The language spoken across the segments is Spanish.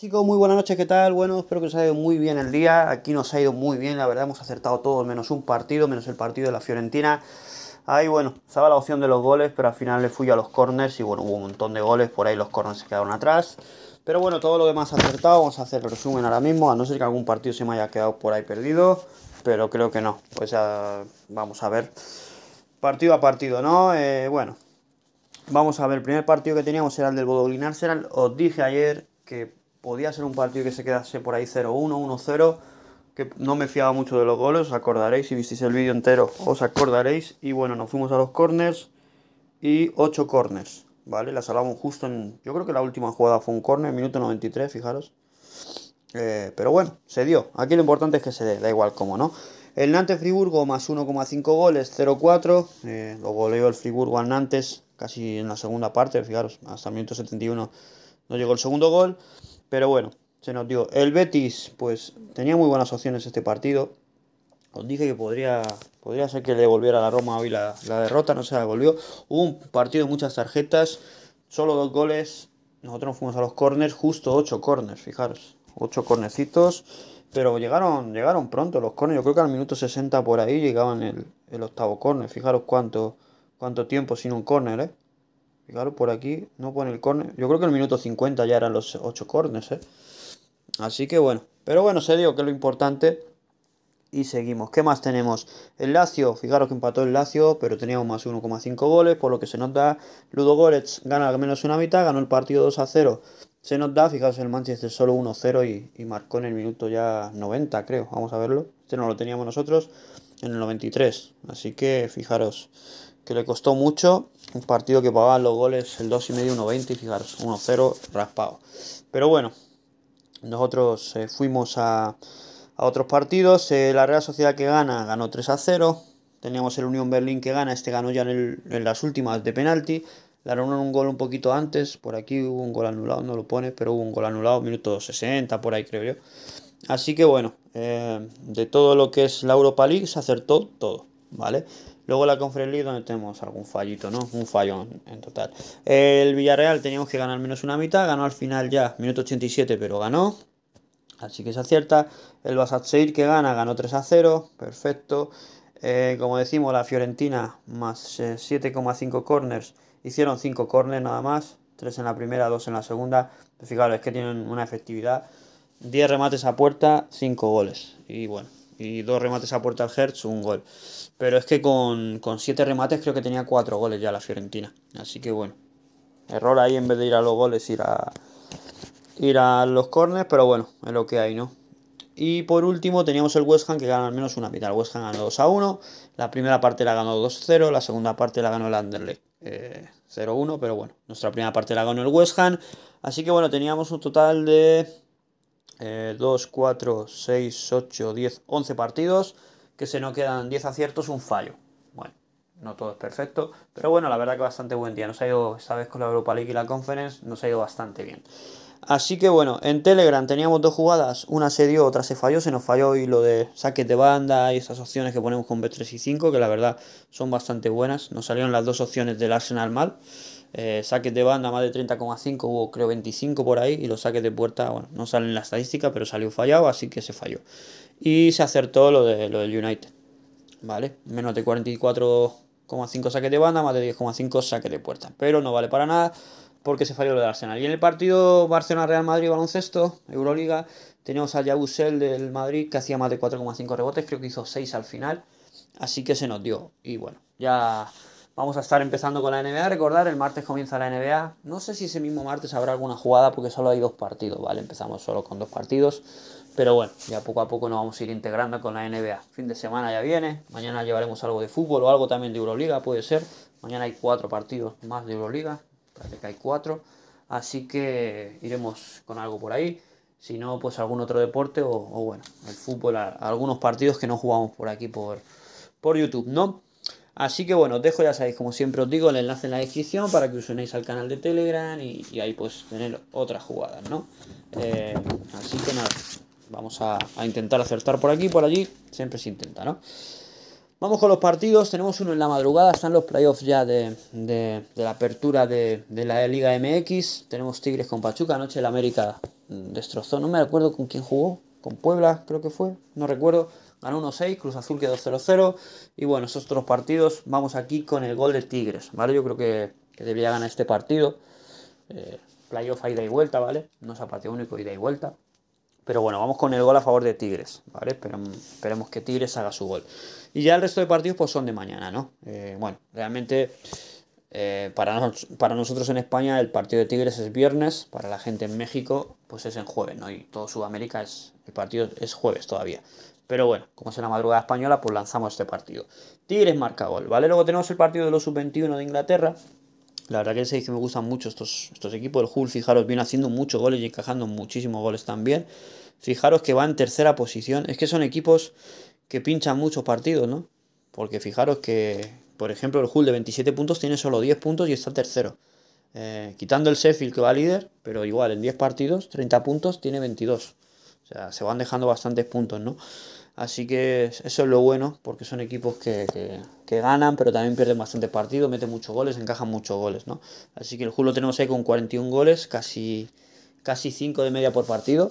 Chicos, muy buenas noches, ¿qué tal? Bueno, espero que os haya ido muy bien el día. Aquí nos ha ido muy bien, la verdad, hemos acertado todos, menos un partido, menos el partido de la Fiorentina. Ahí, bueno, estaba la opción de los goles, pero al final le fui a los corners y, bueno, hubo un montón de goles, por ahí los corners se quedaron atrás. Pero bueno, todo lo demás acertado, vamos a hacer el resumen ahora mismo, a no ser que algún partido se me haya quedado por ahí perdido, pero creo que no. Pues ya vamos a ver partido a partido, ¿no? Eh, bueno, vamos a ver, el primer partido que teníamos era el del Bodoglin Arsenal. Os dije ayer que podía ser un partido que se quedase por ahí 0-1, 1-0, que no me fiaba mucho de los goles, os acordaréis, si visteis el vídeo entero os acordaréis. Y bueno, nos fuimos a los corners y 8 corners, ¿vale? La salvamos justo en, yo creo que la última jugada fue un corner, minuto 93, fijaros. Eh, pero bueno, se dio. Aquí lo importante es que se dé, da igual cómo, ¿no? El Nantes Friburgo más 1,5 goles, 0-4. Eh, lo goleó el Friburgo al Nantes casi en la segunda parte, fijaros, hasta el minuto 71 no llegó el segundo gol. Pero bueno, se nos dio. El Betis, pues tenía muy buenas opciones este partido. Os dije que podría, podría ser que le devolviera a la Roma hoy la, derrota, no se la devolvió. Hubo un partido de muchas tarjetas, solo dos goles. Nosotros fuimos a los corners, justo ocho corners, fijaros. Ocho cornecitos, pero llegaron, llegaron pronto los corners. Yo creo que al minuto 60 por ahí llegaban el, octavo corner. Fijaros cuánto, cuánto tiempo sin un corner, ¿eh? Fijaros, por aquí no pone el córner. Yo creo que el minuto 50 ya eran los 8 córneres, ¿eh? Así que bueno. Pero bueno, se dio que es lo importante. Y seguimos. ¿Qué más tenemos? El Lazio. Fijaros que empató el Lazio, pero teníamos más 1,5 goles, por lo que se nos da. Ludo Goretz gana al menos una mitad, ganó el partido 2 a 0. Se nos da, fijaos, el Manchester solo 1-0 y, y, marcó en el minuto ya 90, creo. Vamos a verlo. Este no lo teníamos nosotros en el 93. Así que fijaros que le costó mucho un partido que pagaban los goles el medio, 1,20 y fijaros, 1-0 raspado. Pero bueno, nosotros eh, fuimos a, otros partidos. Eh, la Real Sociedad que gana, ganó 3-0. Teníamos el Unión Berlín que gana, este ganó ya en, las últimas de penalti. Le un gol un poquito antes, por aquí hubo un gol anulado, no lo pone, pero hubo un gol anulado, minuto 60, por ahí creo yo. Así que bueno, eh, de todo lo que es la Europa League se acertó todo, ¿vale? Luego la Conference League donde tenemos algún fallito, ¿no? Un fallo en, total. El Villarreal teníamos que ganar menos una mitad, ganó al final ya, minuto 87, pero ganó. Así que se acierta. El Basaksehir que gana, ganó 3 a 0, perfecto. Eh, como decimos, la Fiorentina más 7,5 eh, corners, hicieron 5 corners nada más, 3 en la primera, 2 en la segunda. Fijaros, es que tienen una efectividad. 10 remates a puerta, 5 goles. Y bueno, y dos remates a puerta al Hertz, un gol. Pero es que con, siete remates creo que tenía cuatro goles ya la Fiorentina. Así que bueno, error ahí en vez de ir a los goles, ir a, ir a los corners, pero bueno, es lo que hay, ¿no? Y por último teníamos el West Ham que gana al menos una mitad. El West Ham ganó 2 a 1. La primera parte la ganó 2-0. La segunda parte la ganó el Anderlecht eh, 0-1. Pero bueno, nuestra primera parte la ganó el West Ham. Así que bueno, teníamos un total de 2, 4, 6, 8, 10, 11 partidos, que se nos quedan 10 aciertos, un fallo. Bueno, no todo es perfecto, pero bueno, la verdad que bastante buen día. Nos ha ido, esta vez con la Europa League y la Conference, nos ha ido bastante bien. Así que bueno, en Telegram teníamos dos jugadas, una se dio, otra se falló, se nos falló y lo de saques de banda y esas opciones que ponemos con B3 y 5, que la verdad son bastante buenas, nos salieron las dos opciones del Arsenal mal. Eh, saques de banda más de 30,5 hubo creo 25 por ahí y los saques de puerta, bueno, no salen la estadística, pero salió fallado, así que se falló. Y se acertó lo, de, lo del United, ¿vale? Menos de 44,5 saques de banda, más de 10,5 saques de puerta, pero no vale para nada porque se falló lo del Arsenal. Y en el partido Barcelona-Real Madrid-Baloncesto, Euroliga, tenemos a Yabusel del Madrid que hacía más de 4,5 rebotes, creo que hizo 6 al final, así que se nos dio. Y bueno, ya Vamos a estar empezando con la NBA. Recordar, el martes comienza la NBA. No sé si ese mismo martes habrá alguna jugada porque solo hay dos partidos, ¿vale? Empezamos solo con dos partidos. Pero bueno, ya poco a poco nos vamos a ir integrando con la NBA. Fin de semana ya viene. Mañana llevaremos algo de fútbol o algo también de Euroliga, puede ser. Mañana hay cuatro partidos más de Euroliga. Parece que hay cuatro. Así que iremos con algo por ahí. Si no, pues algún otro deporte o, bueno, el fútbol, algunos partidos que no jugamos por aquí por, por YouTube, ¿no? Así que bueno, os dejo, ya sabéis, como siempre os digo, el enlace en la descripción para que os unáis al canal de Telegram y, ahí pues tener otras jugadas, ¿no? Eh, así que nada, vamos a, intentar acertar por aquí, por allí, siempre se intenta, ¿no? Vamos con los partidos, tenemos uno en la madrugada, están los playoffs ya de, la apertura de, la Liga MX, tenemos Tigres con Pachuca, anoche el América mm, destrozó, no me acuerdo con quién jugó, con Puebla creo que fue, no recuerdo, ganó 1-6, Cruz Azul quedó 0-0. Y bueno, esos otros partidos, vamos aquí con el gol de Tigres, ¿vale? Yo creo que, que debería ganar este partido. Eh, playoff a ida y vuelta, ¿vale? No es a partido único, ida y vuelta. Pero bueno, vamos con el gol a favor de Tigres, ¿vale? Esperemos, que Tigres haga su gol. Y ya el resto de partidos pues son de mañana, ¿no? Eh, bueno, realmente eh, para, para nosotros en España el partido de Tigres es viernes, para la gente en México pues es en jueves, ¿no? Y todo Sudamérica es, el partido es jueves todavía. Pero bueno, como es la madrugada española, pues lanzamos este partido. Tigres marca gol, ¿vale? Luego tenemos el partido de los sub-21 de Inglaterra. La verdad que sé que me gustan mucho estos, estos equipos. El Hull, fijaros, viene haciendo muchos goles y encajando muchísimos goles también. Fijaros que va en tercera posición. Es que son equipos que pinchan muchos partidos, ¿no? Porque fijaros que, por ejemplo, el Hull de 27 puntos tiene solo 10 puntos y está tercero. Eh, quitando el Sheffield que va líder, pero igual en 10 partidos, 30 puntos, tiene 22. O sea, se van dejando bastantes puntos, ¿no? Así que eso es lo bueno, porque son equipos que, ganan, pero también pierden bastante partidos, meten muchos goles, encajan muchos goles, ¿no? Así que el Julio lo tenemos ahí con 41 goles, casi, casi 5 de media por partido.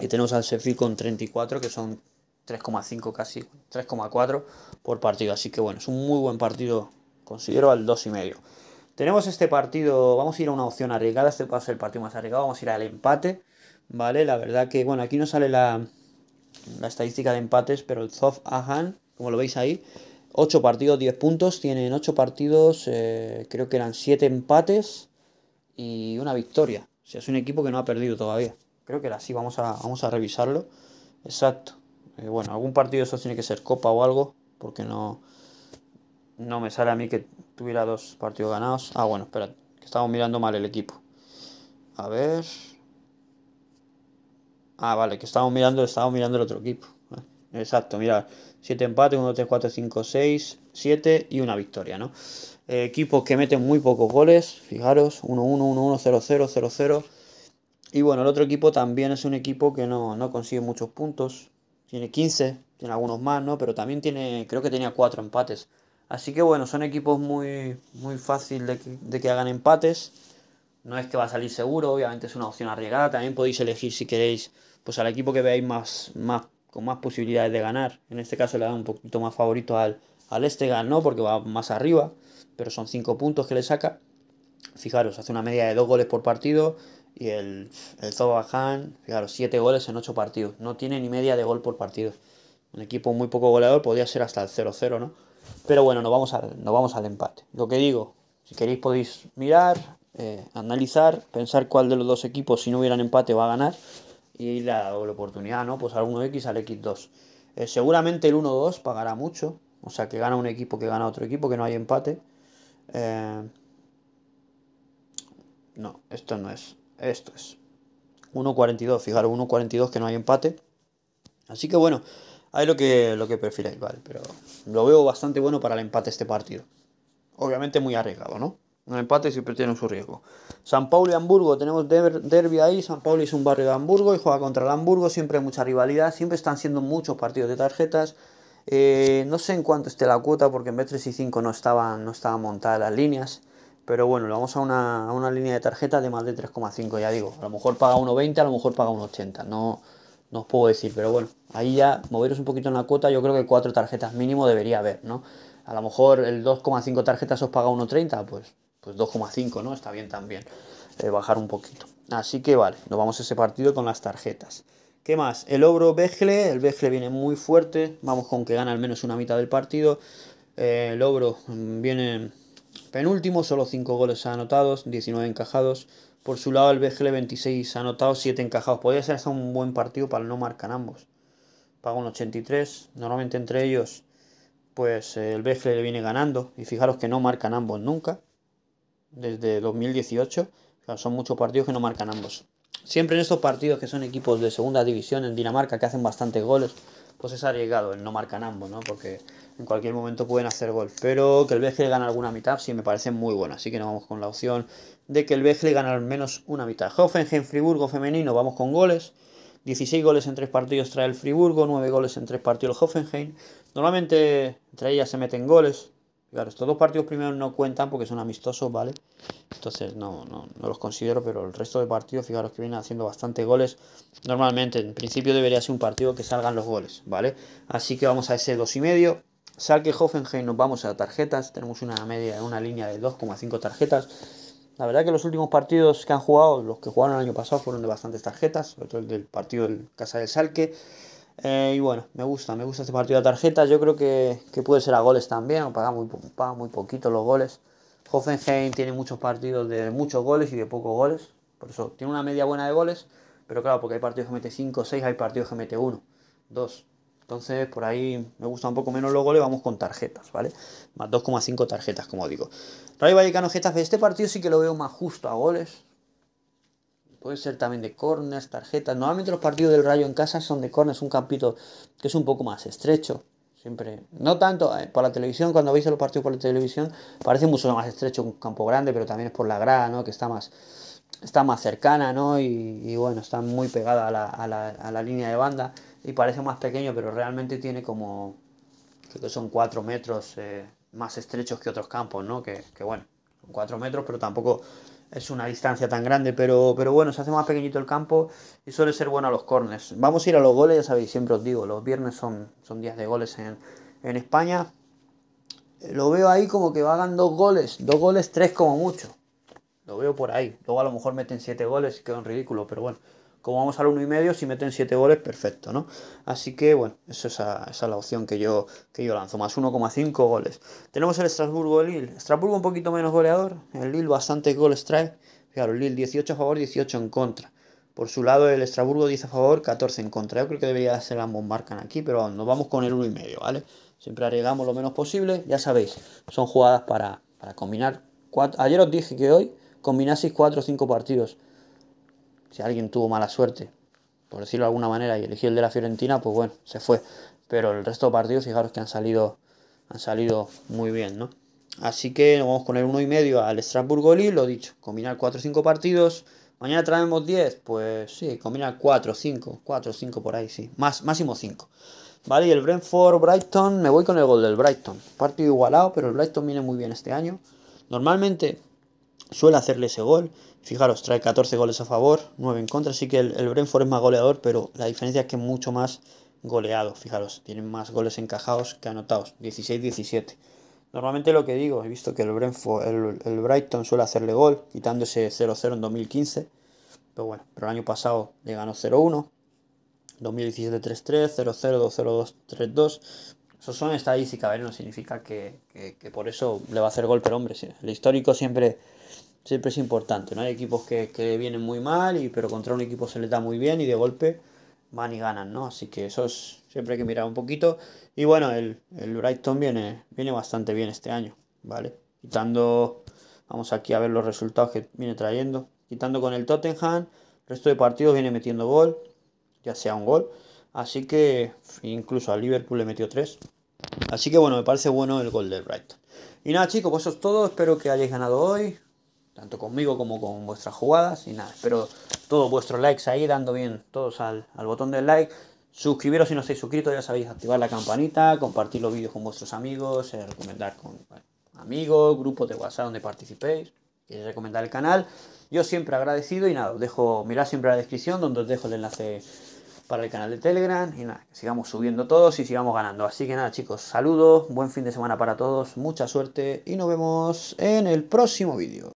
Y tenemos al Sheffield con 34, que son 3,5 casi, 3,4 por partido. Así que bueno, es un muy buen partido, considero al 2,5. Tenemos este partido, vamos a ir a una opción arriesgada, este va a ser el partido más arriesgado, vamos a ir al empate, ¿vale? La verdad que, bueno, aquí no sale la, la estadística de empates, pero el Zof Ahan, como lo veis ahí, 8 partidos, 10 puntos, tienen 8 partidos, eh, creo que eran 7 empates y una victoria. O sea, es un equipo que no ha perdido todavía. Creo que era así, vamos a, vamos a revisarlo. Exacto. Eh, bueno, algún partido eso tiene que ser Copa o algo, porque no, no me sale a mí que tuviera dos partidos ganados. Ah, bueno, espera, que estamos mirando mal el equipo. A ver, Ah, vale, que estábamos mirando, mirando el otro equipo. Ah, exacto, mira, 7 empates, 1, 2, 3, 4, 5, 6, 7 y una victoria, ¿no? Eh, equipos que meten muy pocos goles, fijaros, 1-1, 1-1, 0-0, 0-0. Y bueno, el otro equipo también es un equipo que no, consigue muchos puntos. Tiene 15, tiene algunos más, ¿no? Pero también tiene, creo que tenía 4 empates. Así que bueno, son equipos muy, fáciles de que hagan empates. No es que va a salir seguro, obviamente es una opción arriesgada. También podéis elegir si queréis pues al equipo que veáis más, más, con más posibilidades de ganar. En este caso le da un poquito más favorito al, al Estegan, ¿no? Porque va más arriba, pero son 5 puntos que le saca. Fijaros, hace una media de 2 goles por partido. Y el, el Zobajan, fijaros, 7 goles en 8 partidos. No tiene ni media de gol por partido. Un equipo muy poco goleador, podría ser hasta el 0-0, ¿no? Pero bueno, nos vamos, al, nos vamos al empate. Lo que digo, si queréis podéis mirar, eh, analizar, pensar cuál de los dos equipos, si no hubieran empate, va a ganar y la doble oportunidad, ¿no? Pues al 1X al X2. Eh, seguramente el 1-2 pagará mucho, o sea que gana un equipo que gana otro equipo, que no hay empate. Eh, no, esto no es, esto es. 1.42, fijaros, 1.42 que no hay empate. Así que bueno, hay lo que, lo que vale, pero lo veo bastante bueno para el empate este partido. Obviamente muy arriesgado, ¿no? Un empate siempre tiene su riesgo. San Paulo y Hamburgo, tenemos derby ahí. San Paulo es un barrio de Hamburgo y juega contra el Hamburgo. Siempre hay mucha rivalidad, siempre están siendo muchos partidos de tarjetas. Eh, no sé en cuánto esté la cuota porque en de 3 y 5 no estaban, no estaba montadas las líneas. Pero bueno, lo vamos a una, línea de tarjetas de más de 3,5, ya digo. A lo mejor paga 1,20, a lo mejor paga 1,80. No, no os puedo decir, pero bueno, ahí ya moveros un poquito en la cuota. Yo creo que cuatro tarjetas mínimo debería haber, ¿no? A lo mejor el 2,5 tarjetas os paga 1,30, pues pues 2,5, ¿no? Está bien también eh, bajar un poquito. Así que vale, nos vamos a ese partido con las tarjetas. ¿Qué más? El Obro Bejle. el Bejle viene muy fuerte, vamos con que gana al menos una mitad del partido. Eh, el Obro mm, viene penúltimo, solo 5 goles anotados, 19 encajados. Por su lado el Bejle 26 anotados, 7 encajados. Podría ser hasta un buen partido para no marcar ambos. Paga un 83, normalmente entre ellos pues eh, el Bejle le viene ganando y fijaros que no marcan ambos nunca desde 2018. son muchos partidos que no marcan ambos. Siempre en estos partidos que son equipos de segunda división en Dinamarca que hacen bastantes goles, pues es arriesgado el no marcan ambos, ¿no? Porque en cualquier momento pueden hacer gol. Pero que el Bejle gane alguna mitad sí me parece muy buena. Así que nos vamos con la opción de que el le gane al menos una mitad. Hoffenheim, Friburgo femenino, vamos con goles. 16 goles en 3 partidos trae el Friburgo, 9 goles en 3 partidos el Hoffenheim. Normalmente entre ellas se meten goles estos dos partidos primero no cuentan porque son amistosos, ¿vale? Entonces no, no, no los considero, pero el resto de partidos, fijaros que vienen haciendo bastante goles. Normalmente, en principio debería ser un partido que salgan los goles, ¿vale? Así que vamos a ese 2,5. Salke Hoffenheim, nos vamos a tarjetas. Tenemos una media, una línea de 2,5 tarjetas. La verdad que los últimos partidos que han jugado, los que jugaron el año pasado, fueron de bastantes tarjetas, sobre todo el del partido del Casa del Salque. Eh, y bueno, me gusta, me gusta este partido de tarjetas, Yo creo que, que puede ser a goles también, paga muy, muy poquito los goles. Hoffenheim tiene muchos partidos de muchos goles y de pocos goles. Por eso tiene una media buena de goles, pero claro, porque hay partidos que mete 5, 6, hay partidos que mete 1, 2. Entonces, por ahí me gusta un poco menos los goles, vamos con tarjetas, ¿vale? Más 2,5 tarjetas, como digo. Rayo Vallecano Getafe, este partido sí que lo veo más justo a goles puede ser también de cornas, tarjetas. Normalmente los partidos del Rayo en casa son de cornas, un campito que es un poco más estrecho. Siempre, no tanto eh, por la televisión, cuando veis los partidos por la televisión, parece mucho más estrecho un campo grande, pero también es por la grada, ¿no? Que está más, está más cercana, ¿no? Y, bueno, está muy pegada a la, línea de banda y parece más pequeño, pero realmente tiene como, creo que son cuatro metros eh, más estrechos que otros campos, ¿no? Que, bueno, son cuatro metros, pero tampoco es una distancia tan grande, pero, pero bueno, se hace más pequeñito el campo y suele ser bueno a los cornes Vamos a ir a los goles, ya sabéis, siempre os digo, los viernes son, son días de goles en, España. Eh, lo veo ahí como que hagan dos goles, dos goles, tres como mucho. Lo veo por ahí. Luego a lo mejor meten siete goles y quedan un ridículo, pero bueno como vamos al 1,5, si meten 7 goles, perfecto, ¿no? Así que bueno, esa, esa es la opción que yo, que yo lanzo, más 1,5 goles. Tenemos el Estrasburgo el Lille. Estrasburgo un poquito menos goleador, el Lille bastantes goles trae. Fijaros, el Lille 18 a favor, 18 en contra. Por su lado, el Estrasburgo 10 a favor, 14 en contra. Yo creo que debería ser ambos marcan aquí, pero nos vamos con el 1,5, ¿vale? Siempre arreglamos lo menos posible, ya sabéis, son jugadas para, combinar. ayer os dije que hoy combinaseis 4 o 5 partidos si alguien tuvo mala suerte, por decirlo de alguna manera, y eligió el de la Fiorentina, pues bueno, se fue. Pero el resto de partidos, fijaros que han salido, han salido muy bien, ¿no? Así que vamos con el medio al Estrasburgo Lille, lo dicho, combinar 4 o 5 partidos. Mañana traemos 10, pues sí, combinar 4 5, 4 o 5 por ahí, sí, más, máximo 5. Vale, y el Brentford Brighton, me voy con el gol del Brighton. Partido igualado, pero el Brighton viene muy bien este año. Normalmente suele hacerle ese gol Fijaros, trae 14 goles a favor, 9 en contra, así que el, el Brentford es más goleador, pero la diferencia es que es mucho más goleado. Fijaros, tienen más goles encajados que anotados, 16-17. Normalmente lo que digo, he visto que el, Brentford, el, Brighton suele hacerle gol, quitándose 0-0 en 2015, pero bueno, pero el año pasado le ganó 0-1, 2017 3-3, 0-0, 2-0, 2-3-2. Eso son estadísticas, No significa que, que, por eso le va a hacer gol, pero hombre, el histórico siempre siempre es importante, ¿no? Hay equipos que, vienen muy mal, y, pero contra un equipo se les da muy bien y de golpe van y ganan, ¿no? Así que eso es, siempre hay que mirar un poquito. Y bueno, el, Brighton viene, viene bastante bien este año, ¿vale? Quitando, vamos aquí a ver los resultados que viene trayendo. Quitando con el Tottenham, el resto de partidos viene metiendo gol, ya sea un gol. Así que incluso al Liverpool le metió tres. Así que bueno, me parece bueno el gol del Brighton. Y nada chicos, pues eso es todo. Espero que hayáis ganado hoy tanto conmigo como con vuestras jugadas. Y nada, espero todos vuestros likes ahí, dando bien todos al, botón del like. Suscribiros si no estáis suscritos, ya sabéis, activar la campanita, compartir los vídeos con vuestros amigos, eh, recomendar con amigos, grupos de WhatsApp donde participéis, Y recomendar el canal. Yo siempre agradecido y nada, os dejo, mirad siempre la descripción donde os dejo el enlace para el canal de Telegram y nada, que sigamos subiendo todos y sigamos ganando. Así que nada chicos, saludos, buen fin de semana para todos, mucha suerte y nos vemos en el próximo vídeo.